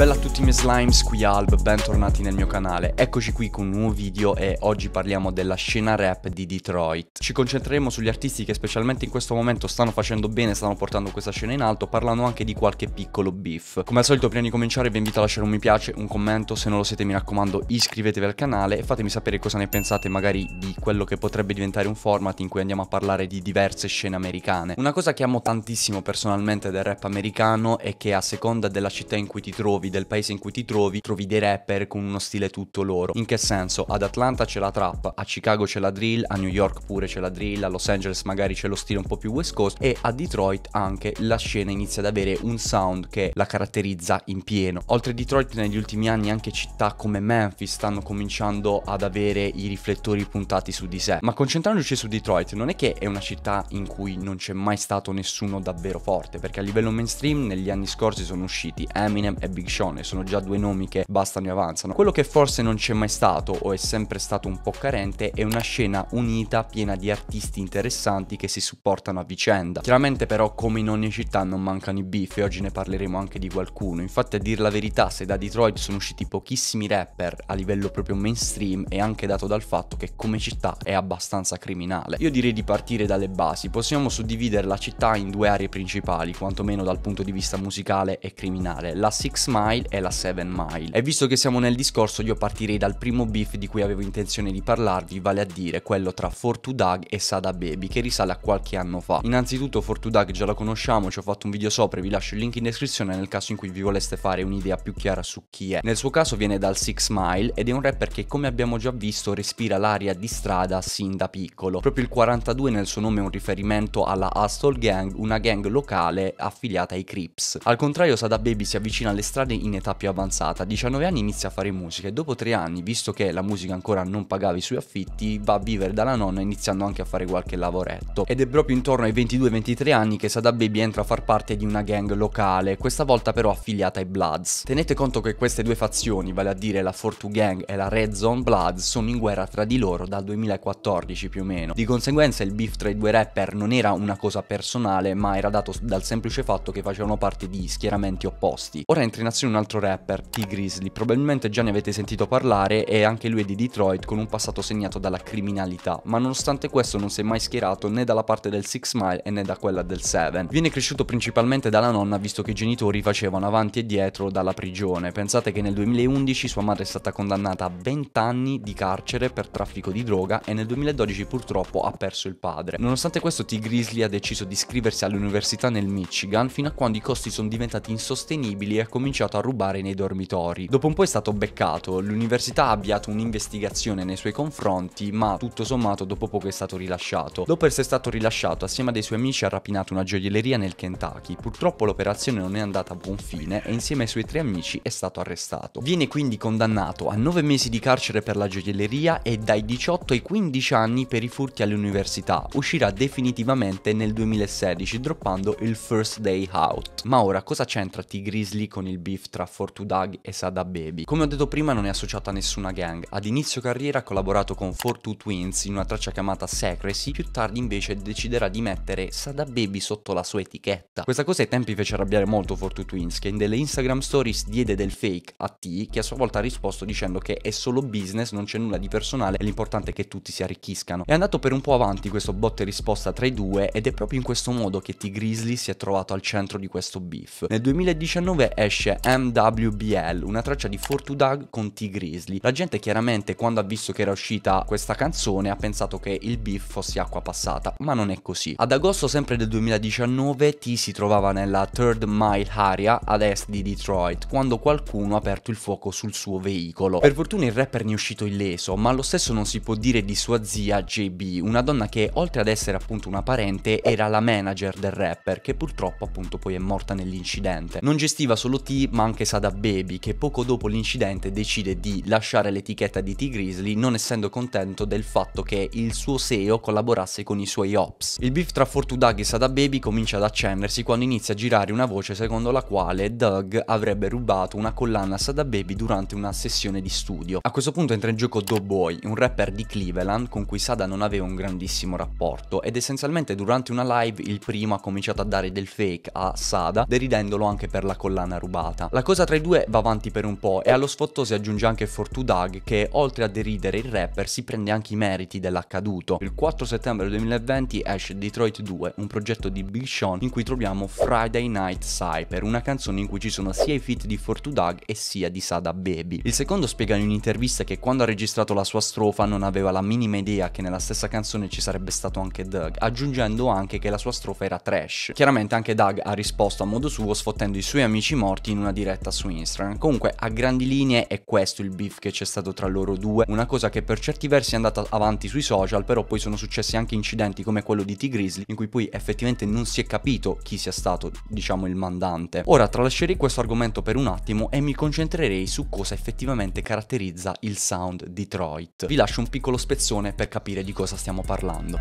bella a tutti i miei slimes, qui Alb, bentornati nel mio canale. Eccoci qui con un nuovo video e oggi parliamo della scena rap di Detroit. Ci concentreremo sugli artisti che specialmente in questo momento stanno facendo bene, stanno portando questa scena in alto, parlando anche di qualche piccolo beef. Come al solito prima di cominciare vi invito a lasciare un mi piace, un commento, se non lo siete mi raccomando iscrivetevi al canale e fatemi sapere cosa ne pensate magari di quello che potrebbe diventare un format in cui andiamo a parlare di diverse scene americane. Una cosa che amo tantissimo personalmente del rap americano è che a seconda della città in cui ti trovi del paese in cui ti trovi, trovi dei rapper con uno stile tutto loro. In che senso? Ad Atlanta c'è la trap, a Chicago c'è la drill, a New York pure c'è la drill, a Los Angeles magari c'è lo stile un po' più West Coast e a Detroit anche la scena inizia ad avere un sound che la caratterizza in pieno. Oltre a Detroit negli ultimi anni anche città come Memphis stanno cominciando ad avere i riflettori puntati su di sé. Ma concentrandoci su Detroit, non è che è una città in cui non c'è mai stato nessuno davvero forte, perché a livello mainstream negli anni scorsi sono usciti Eminem e Big Show Ciccione, sono già due nomi che bastano e avanzano. Quello che forse non c'è mai stato o è sempre stato un po' carente è una scena unita piena di artisti interessanti che si supportano a vicenda. Chiaramente però come in ogni città non mancano i beef e oggi ne parleremo anche di qualcuno, infatti a dir la verità se da Detroit sono usciti pochissimi rapper a livello proprio mainstream è anche dato dal fatto che come città è abbastanza criminale. Io direi di partire dalle basi, possiamo suddividere la città in due aree principali, quantomeno dal punto di vista musicale e criminale, la Six Mile Mile e la 7 Mile. E visto che siamo nel discorso io partirei dal primo beef di cui avevo intenzione di parlarvi, vale a dire quello tra Fortudag e Sada Baby che risale a qualche anno fa. Innanzitutto Fortudag già la conosciamo, ci ho fatto un video sopra vi lascio il link in descrizione nel caso in cui vi voleste fare un'idea più chiara su chi è. Nel suo caso viene dal Six Mile ed è un rapper che come abbiamo già visto respira l'aria di strada sin da piccolo. Proprio il 42 nel suo nome è un riferimento alla Astor Gang, una gang locale affiliata ai Crips. Al contrario Sada Baby si avvicina alle strade accade in età più avanzata. A 19 anni inizia a fare musica e dopo 3 anni, visto che la musica ancora non pagava i suoi affitti, va a vivere dalla nonna iniziando anche a fare qualche lavoretto. Ed è proprio intorno ai 22-23 anni che Sada Baby entra a far parte di una gang locale, questa volta però affiliata ai Bloods. Tenete conto che queste due fazioni, vale a dire la Fortu Gang e la Red Zone Bloods, sono in guerra tra di loro dal 2014 più o meno. Di conseguenza il beef tra i due rapper non era una cosa personale, ma era dato dal semplice fatto che facevano parte di schieramenti opposti. Ora entra in azione cazzo un altro rapper, T. Grizzly. Probabilmente già ne avete sentito parlare e anche lui è di Detroit con un passato segnato dalla criminalità, ma nonostante questo non si è mai schierato né dalla parte del Six Mile né da quella del Seven. Viene cresciuto principalmente dalla nonna visto che i genitori facevano avanti e dietro dalla prigione. Pensate che nel 2011 sua madre è stata condannata a 20 anni di carcere per traffico di droga e nel 2012 purtroppo ha perso il padre. Nonostante questo T. Grizzly ha deciso di iscriversi all'università nel Michigan fino a quando i costi sono diventati insostenibili e ha cominciato iniziato a rubare nei dormitori. Dopo un po' è stato beccato, l'università ha avviato un'investigazione nei suoi confronti, ma tutto sommato dopo poco è stato rilasciato. Dopo essere stato rilasciato, assieme a dei suoi amici ha rapinato una gioielleria nel Kentucky. Purtroppo l'operazione non è andata a buon fine e insieme ai suoi tre amici è stato arrestato. Viene quindi condannato a 9 mesi di carcere per la gioielleria e dai 18 ai 15 anni per i furti all'università. Uscirà definitivamente nel 2016 droppando il First Day Out. Ma ora cosa c'entra T-Grizzly con il beef beef tra Fortudag e Sada Baby. Come ho detto prima non è associata a nessuna gang, ad inizio carriera ha collaborato con Fortu Twins in una traccia chiamata Secrecy, più tardi invece deciderà di mettere Sada Baby sotto la sua etichetta. Questa cosa ai tempi fece arrabbiare molto Fortu Twins che in delle Instagram stories diede del fake a T che a sua volta ha risposto dicendo che è solo business, non c'è nulla di personale e l'importante è che tutti si arricchiscano. È andato per un po' avanti questo botte risposta tra i due ed è proprio in questo modo che T Grizzly si è trovato al centro di questo beef. Nel 2019 esce MWBL, una traccia di Fortudug con T Grizzly. La gente chiaramente quando ha visto che era uscita questa canzone ha pensato che il beef fosse acqua passata, ma non è così. Ad agosto sempre del 2019 T si trovava nella Third Mile Area ad est di Detroit quando qualcuno ha aperto il fuoco sul suo veicolo. Per fortuna il rapper ne è uscito illeso, ma lo stesso non si può dire di sua zia JB, una donna che oltre ad essere appunto una parente era la manager del rapper che purtroppo appunto poi è morta nell'incidente. Non gestiva solo T ma ma anche Sada Baby che poco dopo l'incidente decide di lasciare l'etichetta di T-Grizzly non essendo contento del fatto che il suo SEO collaborasse con i suoi ops. Il beef tra Fortudag e Sada Baby comincia ad accendersi quando inizia a girare una voce secondo la quale Doug avrebbe rubato una collana a Sada Baby durante una sessione di studio. A questo punto entra in gioco Doughboy, un rapper di Cleveland con cui Sada non aveva un grandissimo rapporto ed essenzialmente durante una live il primo ha cominciato a dare del fake a Sada deridendolo anche per la collana rubata. La cosa tra i due va avanti per un po' e allo sfotto si aggiunge anche Fortu Fortudag che oltre a deridere il rapper si prende anche i meriti dell'accaduto. Il 4 settembre 2020 esce Detroit 2, un progetto di Big Sean in cui troviamo Friday Night Cyper, una canzone in cui ci sono sia i feat di Fortu Fortudag e sia di Sada Baby. Il secondo spiega in un'intervista che quando ha registrato la sua strofa non aveva la minima idea che nella stessa canzone ci sarebbe stato anche Doug, aggiungendo anche che la sua strofa era trash. Chiaramente anche Doug ha risposto a modo suo sfottendo i suoi amici morti in una una diretta su Instagram. Comunque a grandi linee è questo il beef che c'è stato tra loro due, una cosa che per certi versi è andata avanti sui social, però poi sono successi anche incidenti come quello di T-Grizzly, in cui poi effettivamente non si è capito chi sia stato, diciamo, il mandante. Ora tralascerei questo argomento per un attimo e mi concentrerei su cosa effettivamente caratterizza il sound Detroit. Vi lascio un piccolo spezzone per capire di cosa stiamo parlando.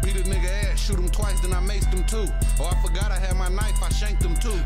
Oh,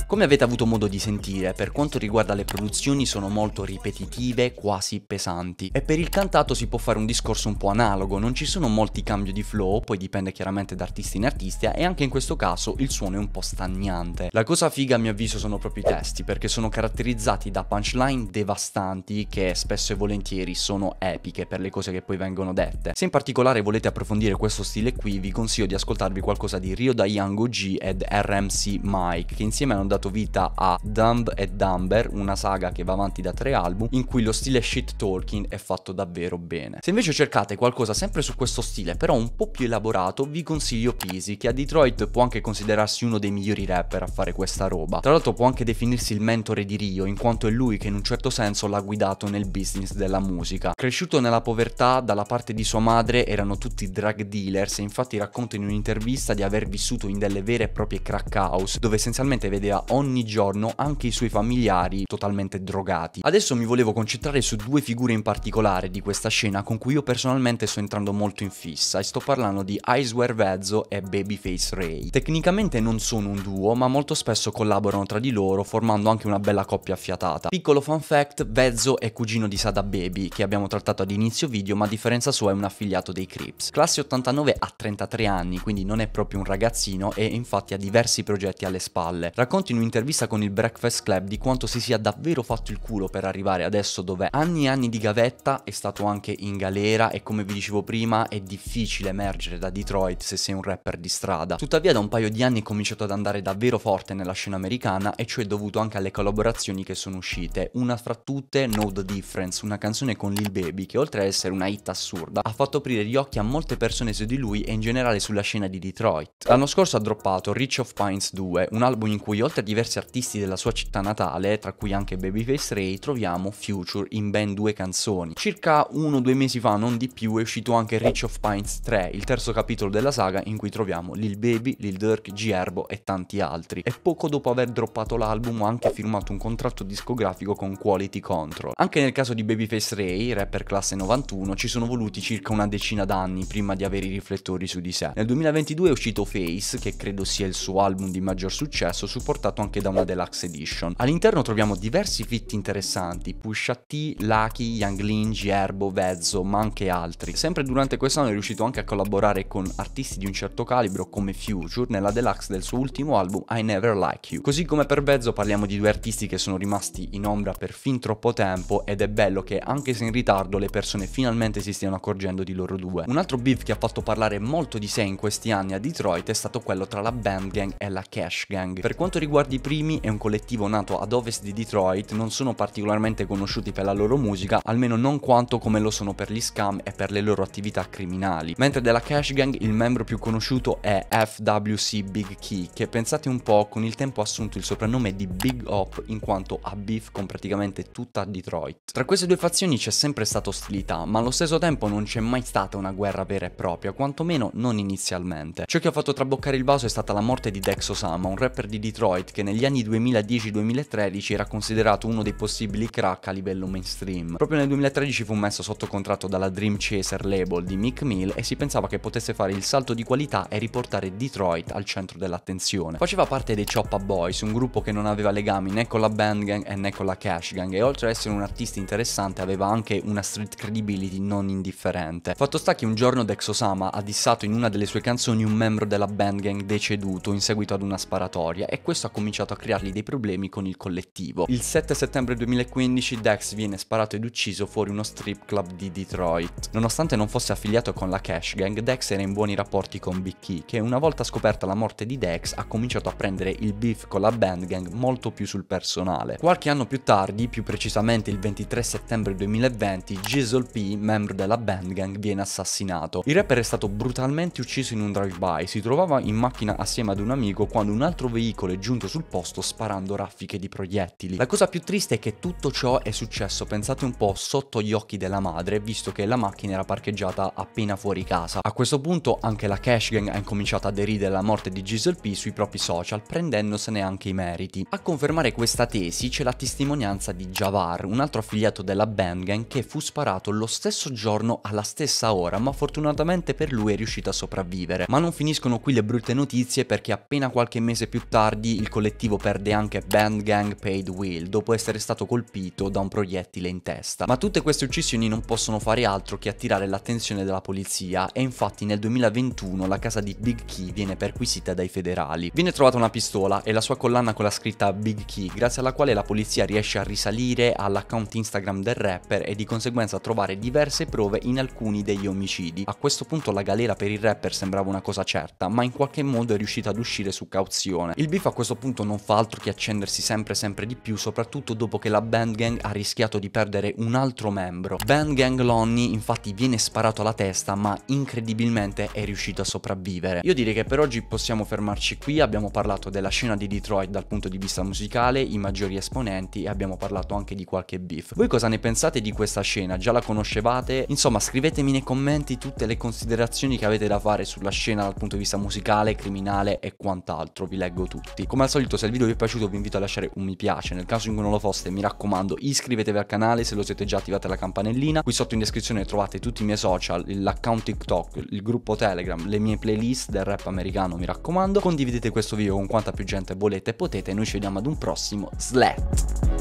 come avete avuto modo di sentire, per quanto riguarda riguarda le produzioni sono molto ripetitive, quasi pesanti. E per il cantato si può fare un discorso un po' analogo, non ci sono molti cambi di flow, poi dipende chiaramente da artista in artista e anche in questo caso il suono è un po' stagnante. La cosa figa a mio avviso sono proprio i testi, perché sono caratterizzati da punchline devastanti che spesso e volentieri sono epiche per le cose che poi vengono dette. Se in particolare volete approfondire questo stile qui, vi consiglio di ascoltarvi qualcosa di Ryo da Young OG ed RMC Mike, che insieme hanno dato vita a Dumb e Dumber per una saga che va avanti da tre album in cui lo stile shit talking è fatto davvero bene. Se invece cercate qualcosa sempre su questo stile però un po' più elaborato vi consiglio Peasy che a Detroit può anche considerarsi uno dei migliori rapper a fare questa roba. Tra l'altro può anche definirsi il mentore di Rio in quanto è lui che in un certo senso l'ha guidato nel business della musica. Cresciuto nella povertà dalla parte di sua madre erano tutti drug dealers e infatti racconta in un'intervista di aver vissuto in delle vere e proprie crack house dove essenzialmente vedeva ogni giorno anche i suoi familiari militari totalmente drogati. Adesso mi volevo concentrare su due figure in particolare di questa scena con cui io personalmente sto entrando molto in fissa e sto parlando di Iceware Vezzo e Babyface Ray. Tecnicamente non sono un duo ma molto spesso collaborano tra di loro formando anche una bella coppia affiatata. Piccolo fun fact, Vezzo è cugino di Sada Baby che abbiamo trattato ad inizio video ma a differenza sua è un affiliato dei Crips. Classe 89 ha 33 anni quindi non è proprio un ragazzino e infatti ha diversi progetti alle spalle. Racconta in un'intervista con il Breakfast Club di quanto si sia davvero fatto il culo per arrivare adesso dov'è. Anni e anni di gavetta, è stato anche in galera e come vi dicevo prima è difficile emergere da Detroit se sei un rapper di strada. Tuttavia da un paio di anni è cominciato ad andare davvero forte nella scena americana e ciò è dovuto anche alle collaborazioni che sono uscite. Una fra tutte No The Difference, una canzone con Lil Baby che oltre ad essere una hit assurda ha fatto aprire gli occhi a molte persone su di lui e in generale sulla scena di Detroit. L'anno scorso ha droppato Rich of Pines 2, un album in cui oltre a diversi artisti della sua città natale, tra tra cui anche Babyface Ray, troviamo Future in ben due canzoni. Circa uno o due mesi fa, non di più, è uscito anche Rich of Pines 3, il terzo capitolo della saga in cui troviamo Lil Baby, Lil Durk, G Erbo e tanti altri. E poco dopo aver droppato l'album ho anche firmato un contratto discografico con Quality Control. Anche nel caso di Babyface Ray, rapper classe 91, ci sono voluti circa una decina d'anni prima di avere i riflettori su di sé. Nel 2022 è uscito Face, che credo sia il suo album di maggior successo, supportato anche da una deluxe edition. All'interno troviamo abbiamo diversi fit interessanti, Pusha T, Lucky, Young Lin, Gerbo, Vezzo, ma anche altri. Sempre durante quest'anno è riuscito anche a collaborare con artisti di un certo calibro come Future nella deluxe del suo ultimo album I Never Like You. Così come per Vezzo parliamo di due artisti che sono rimasti in ombra per fin troppo tempo ed è bello che anche se in ritardo le persone finalmente si stiano accorgendo di loro due. Un altro beef che ha fatto parlare molto di sé in questi anni a Detroit è stato quello tra la Band Gang e la Cash Gang. Per quanto riguarda i primi è un collettivo nato ad ovest di Detroit non sono particolarmente conosciuti per la loro musica, almeno non quanto come lo sono per gli scam e per le loro attività criminali. Mentre della Cash Gang il membro più conosciuto è FWC Big Key, che pensate un po' con il tempo ha assunto il soprannome di Big Hop in quanto ha beef con praticamente tutta Detroit. Tra queste due fazioni c'è sempre stata ostilità, ma allo stesso tempo non c'è mai stata una guerra vera e propria, quantomeno non inizialmente. Ciò che ha fatto traboccare il vaso è stata la morte di Dex Osama, un rapper di Detroit che negli anni 2010-2013 era era considerato uno dei possibili crack a livello mainstream. Proprio nel 2013 fu messo sotto contratto dalla Dream Chaser label di Mick Mill e si pensava che potesse fare il salto di qualità e riportare Detroit al centro dell'attenzione. Faceva parte dei Choppa Boys, un gruppo che non aveva legami né con la band gang né con la cash gang e oltre ad essere un artista interessante aveva anche una street credibility non indifferente. Fatto sta che un giorno Dex Osama ha dissato in una delle sue canzoni un membro della band gang deceduto in seguito ad una sparatoria e questo ha cominciato a creargli dei problemi con il collettivo motivo. Il 7 settembre 2015 Dex viene sparato ed ucciso fuori uno strip club di Detroit. Nonostante non fosse affiliato con la Cash Gang, Dex era in buoni rapporti con Big Key, che una volta scoperta la morte di Dex ha cominciato a prendere il beef con la band gang molto più sul personale. Qualche anno più tardi, più precisamente il 23 settembre 2020, Jizzle P, membro della band gang, viene assassinato. Il rapper è stato brutalmente ucciso in un drive-by, si trovava in macchina assieme ad un amico quando un altro veicolo è giunto sul posto sparando raffiche di proiettili rettili. La cosa più triste è che tutto ciò è successo, pensate un po', sotto gli occhi della madre, visto che la macchina era parcheggiata appena fuori casa. A questo punto anche la Cash Gang ha incominciato a deridere la morte di Giselle P sui propri social, prendendosene anche i meriti. A confermare questa tesi c'è la testimonianza di Javar, un altro affiliato della Band Gang che fu sparato lo stesso giorno alla stessa ora, ma fortunatamente per lui è riuscito a sopravvivere. Ma non finiscono qui le brutte notizie perché appena qualche mese più tardi il collettivo perde anche Band Gang, Page Wheel dopo essere stato colpito da un proiettile in testa. Ma tutte queste uccisioni non possono fare altro che attirare l'attenzione della polizia e infatti nel 2021 la casa di Big Key viene perquisita dai federali. Viene trovata una pistola e la sua collana con la scritta Big Key grazie alla quale la polizia riesce a risalire all'account Instagram del rapper e di conseguenza trovare diverse prove in alcuni degli omicidi. A questo punto la galera per il rapper sembrava una cosa certa ma in qualche modo è riuscita ad uscire su cauzione. Il beef a questo punto non fa altro che accendersi sempre sempre di di più soprattutto dopo che la band gang ha rischiato di perdere un altro membro. Band gang Lonnie infatti viene sparato alla testa ma incredibilmente è riuscito a sopravvivere. Io direi che per oggi possiamo fermarci qui, abbiamo parlato della scena di Detroit dal punto di vista musicale, i maggiori esponenti e abbiamo parlato anche di qualche beef. Voi cosa ne pensate di questa scena? Già la conoscevate? Insomma scrivetemi nei commenti tutte le considerazioni che avete da fare sulla scena dal punto di vista musicale, criminale e quant'altro, vi leggo tutti. Come al solito se il video vi è piaciuto vi invito a lasciare un mi piace piace, nel caso in cui non lo foste mi raccomando iscrivetevi al canale se lo siete già attivate la campanellina, qui sotto in descrizione trovate tutti i miei social, l'account TikTok, il gruppo Telegram, le mie playlist del rap americano mi raccomando, condividete questo video con quanta più gente volete e potete, noi ci vediamo ad un prossimo slat.